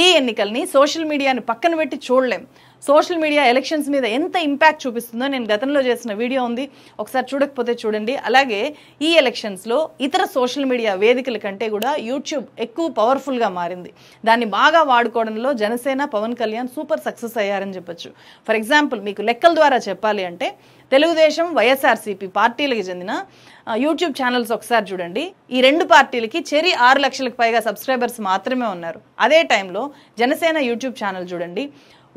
ఈ ఎన్నికల్ని సోషల్ మీడియాని పక్కన పెట్టి చూడలేం సోషల్ మీడియా ఎలక్షన్స్ మీద ఎంత ఇంపాక్ట్ చూపిస్తుందో నేను గతంలో చేసిన వీడియో ఉంది ఒకసారి చూడకపోతే చూడండి అలాగే ఈ ఎలక్షన్స్లో ఇతర సోషల్ మీడియా వేదికల కంటే కూడా యూట్యూబ్ ఎక్కువ పవర్ఫుల్గా మారింది దాన్ని బాగా వాడుకోవడంలో జనసేన పవన్ కళ్యాణ్ సూపర్ సక్సెస్ అయ్యారని చెప్పొచ్చు ఫర్ ఎగ్జాంపుల్ మీకు లెక్కల ద్వారా చెప్పాలి అంటే తెలుగుదేశం వైఎస్ఆర్సీపీ పార్టీలకు చెందిన యూట్యూబ్ ఛానల్స్ ఒకసారి చూడండి ఈ రెండు పార్టీలకి చెరి ఆరు లక్షలకు పైగా సబ్స్క్రైబర్స్ మాత్రమే ఉన్నారు అదే టైంలో జనసేన యూట్యూబ్ ఛానల్ చూడండి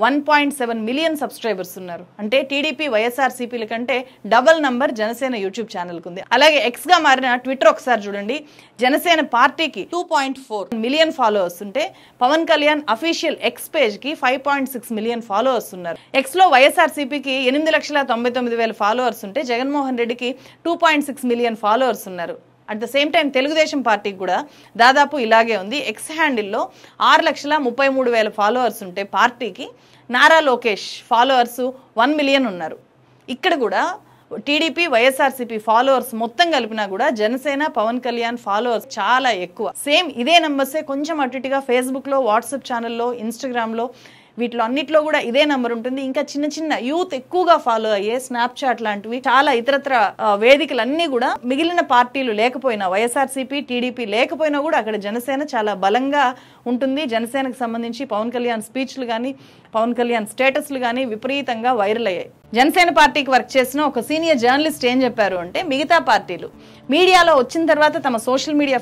one point seven million subscribers ఉన్నారు అంటే టీడీపీ వైఎస్ఆర్సీపీల కంటే డబల్ నంబర్ జనసేన యూట్యూబ్ ఛానల్కి ఉంది అలాగే ఎక్స్గా మారిన ట్విట్టర్ ఒకసారి చూడండి జనసేన పార్టీకి two point four million followers ఉంటే పవన్ కళ్యాణ్ అఫీషియల్ ఎక్స్ పేజ్కి five point six million followers ఉన్నారు ఎక్స్లో వైఎస్ఆర్సీపీకి ఎనిమిది లక్షల తొంభై తొమ్మిది వేల ఫాలోవర్స్ ఉంటే జగన్మోహన్ రెడ్డికి two point six million followers ఉన్నారు at the same time Telugu Desam పార్టీకి కూడా దాదాపు ఇలాగే ఉంది ఎక్స్ హ్యాండిల్లో ఆరు లక్షల ముప్పై మూడు వేల ఫాలోవర్స్ ఉంటే పార్టీకి Nara Lokesh followers one million ఉన్నారు ఇక్కడ కూడా టీడీపీ వైఎస్ఆర్సీపీ ఫాలోవర్స్ మొత్తం కలిపినా కూడా జనసేన పవన్ కళ్యాణ్ ఫాలోవర్స్ చాలా ఎక్కువ సేమ్ ఇదే నెంబర్సే కొంచెం అటుగా ఫేస్బుక్లో వాట్సాప్ ఛానల్లో ఇన్స్టాగ్రామ్లో వీటిలో అన్నిట్లో కూడా ఇదే నంబర్ ఉంటుంది ఇంకా చిన్న చిన్న యూత్ ఎక్కువగా ఫాలో అయ్యే స్నాప్చాట్ లాంటివి చాలా ఇతరత్ర వేదికలన్నీ కూడా మిగిలిన పార్టీలు లేకపోయినా వైఎస్ఆర్సీపీ టీడీపీ లేకపోయినా కూడా అక్కడ జనసేన చాలా బలంగా ఉంటుంది జనసేనకు సంబంధించి పవన్ కళ్యాణ్ స్పీచ్లు కానీ పవన్ కళ్యాణ్ స్టేటస్లు కానీ విపరీతంగా వైరల్ అయ్యాయి జనసేన పార్టీకి వర్క్ చేసిన ఒక సీనియర్ జర్నలిస్ట్ ఏం చెప్పారు అంటే మిగతా పార్టీలు మీడియాలో వచ్చిన తర్వాత తమ సోషల్ మీడియా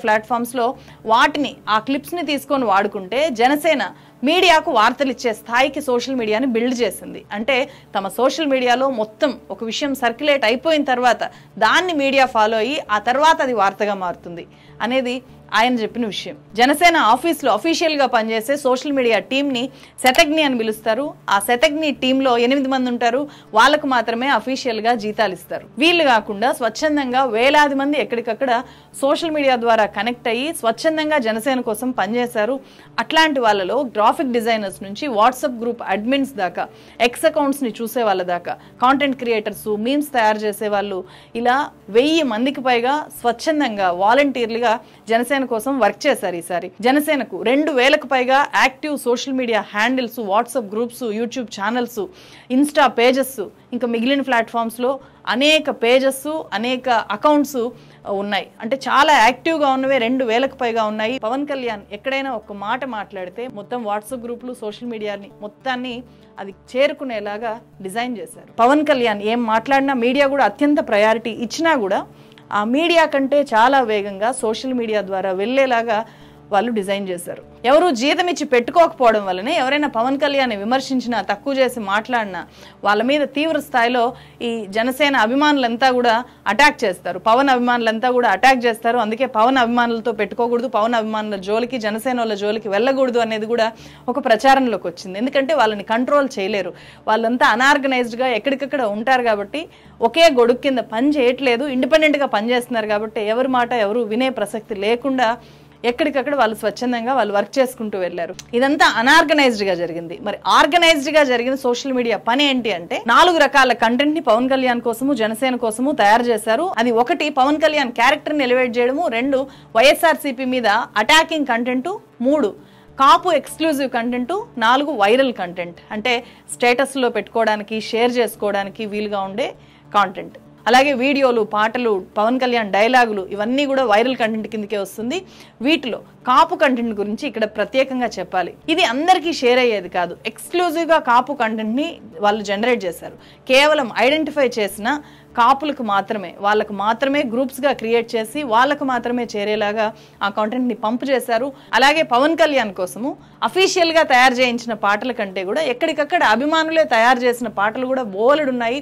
లో వాటిని ఆ క్లిప్స్ని తీసుకొని వాడుకుంటే జనసేన మీడియాకు వార్తలు ఇచ్చే స్థాయికి సోషల్ మీడియాని బిల్డ్ చేసింది అంటే తమ సోషల్ మీడియాలో మొత్తం ఒక విషయం సర్క్యులేట్ అయిపోయిన తర్వాత దాన్ని మీడియా ఫాలో అయ్యి ఆ తర్వాత అది వార్తగా మారుతుంది అనేది ఆయన చెప్పిన విషయం జనసేన ఆఫీస్లో అఫీషియల్గా పనిచేసే సోషల్ మీడియా టీంని శతజ్ఞి అని పిలుస్తారు ఆ శతజ్ఞి టీంలో ఎనిమిది మంది ఉంటారు వాళ్ళకు మాత్రమే అఫీషియల్గా జీతాలు ఇస్తారు వీళ్ళు కాకుండా స్వచ్ఛందంగా వేలాది మంది ఎక్కడికక్కడ సోషల్ మీడియా ద్వారా కనెక్ట్ అయ్యి స్వచ్ఛందంగా జనసేన కోసం పనిచేశారు అట్లాంటి వాళ్ళలో గ్రాఫిక్ డిజైనర్స్ నుంచి వాట్సాప్ గ్రూప్ అడ్మిన్స్ దాకా ఎక్స్ అకౌంట్స్ని చూసే వాళ్ళ దాకా కాంటెంట్ క్రియేటర్స్ మీమ్స్ తయారు చేసే వాళ్ళు ఇలా వెయ్యి మందికి పైగా స్వచ్ఛందంగా వాలంటీర్లుగా జనసేన జనసేన కోసం వర్క్ చేశారు ఈసారి జనసేనకు రెండు వేలకు పైగా active social media handles WhatsApp groups YouTube channels Insta pages ఇంకా మిగిలిన ప్లాట్ఫామ్స్లో అనేక పేజెస్ అనేక అకౌంట్స్ ఉన్నాయి అంటే చాలా యాక్టివ్గా ఉన్నవే రెండు వేలకు పైగా ఉన్నాయి పవన్ కళ్యాణ్ ఎక్కడైనా ఒక మాట మాట్లాడితే మొత్తం వాట్సాప్ గ్రూప్లు సోషల్ మీడియాని మొత్తాన్ని అది చేరుకునేలాగా డిజైన్ చేశారు పవన్ కళ్యాణ్ ఏం మాట్లాడినా మీడియా కూడా అత్యంత ప్రయారిటీ ఇచ్చినా కూడా ఆ మీడియా కంటే చాలా వేగంగా సోషల్ మీడియా ద్వారా వెళ్ళేలాగా వాళ్ళు డిజైన్ చేశారు ఎవరు జీతం ఇచ్చి పెట్టుకోకపోవడం వల్లనే ఎవరైనా పవన్ కళ్యాణ్ విమర్శించినా తక్కువ చేసి మాట్లాడినా వాళ్ళ మీద తీవ్ర స్థాయిలో ఈ జనసేన అభిమానులంతా కూడా అటాక్ చేస్తారు పవన్ అభిమానులంతా కూడా అటాక్ చేస్తారు అందుకే పవన్ అభిమానులతో పెట్టుకోకూడదు పవన్ అభిమానుల జోలికి జనసేన వాళ్ళ జోలికి వెళ్ళకూడదు అనేది కూడా ఒక ప్రచారంలోకి వచ్చింది ఎందుకంటే వాళ్ళని కంట్రోల్ చేయలేరు వాళ్ళంతా అనార్గనైజ్డ్గా ఎక్కడికక్కడ ఉంటారు కాబట్టి ఒకే గొడుగు కింద పని చేయట్లేదు ఇండిపెండెంట్గా పనిచేస్తున్నారు కాబట్టి ఎవరి మాట ఎవరు వినే ప్రసక్తి లేకుండా ఎక్కడికక్కడ వాళ్ళు స్వచ్ఛందంగా వాళ్ళు వర్క్ చేసుకుంటూ వెళ్ళారు ఇదంతా అనార్గనైజ్డ్గా జరిగింది మరి ఆర్గనైజ్డ్గా జరిగిన సోషల్ మీడియా పని ఏంటి అంటే నాలుగు రకాల కంటెంట్ని పవన్ కళ్యాణ్ కోసము జనసేన కోసము తయారు చేశారు అది ఒకటి పవన్ కళ్యాణ్ క్యారెక్టర్ని ఎలివేట్ చేయడము రెండు వైఎస్ఆర్సీపీ మీద అటాకింగ్ కంటెంట్ మూడు కాపు ఎక్స్క్లూజివ్ కంటెంట్ నాలుగు వైరల్ కంటెంట్ అంటే స్టేటస్లో పెట్టుకోవడానికి షేర్ చేసుకోవడానికి వీలుగా ఉండే కాంటెంట్ అలాగే వీడియోలు పాటలు పవన్ కళ్యాణ్ డైలాగులు ఇవన్నీ కూడా వైరల్ కంటెంట్ కిందకే వస్తుంది వీటిలో కాపు కంటెంట్ గురించి ఇక్కడ ప్రత్యేకంగా చెప్పాలి ఇది అందరికీ షేర్ అయ్యేది కాదు ఎక్స్క్లూజివ్గా కాపు కంటెంట్ని వాళ్ళు జనరేట్ చేశారు కేవలం ఐడెంటిఫై చేసిన కాపులకు మాత్రమే వాళ్ళకు మాత్రమే గ్రూప్స్గా క్రియేట్ చేసి వాళ్ళకు మాత్రమే చేరేలాగా ఆ కాంటెంట్ని పంపు చేశారు అలాగే పవన్ కళ్యాణ్ కోసము అఫీషియల్గా తయారు చేయించిన పాటల కంటే కూడా ఎక్కడికక్కడ అభిమానులే తయారు చేసిన పాటలు కూడా ఉన్నాయి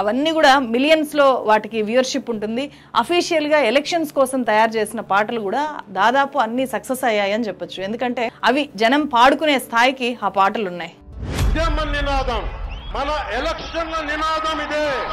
అవన్నీ కూడా మిలియన్స్లో వాటికి వ్యూవర్షిప్ ఉంటుంది అఫీషియల్గా ఎలక్షన్స్ కోసం తయారు చేసిన పాటలు కూడా దాదాపు అన్నీ సక్సెస్ అయ్యాయి అని చెప్పొచ్చు ఎందుకంటే అవి జనం పాడుకునే స్థాయికి ఆ పాటలు ఉన్నాయి మన ఎలక్షన్ల నినాదం ఇదే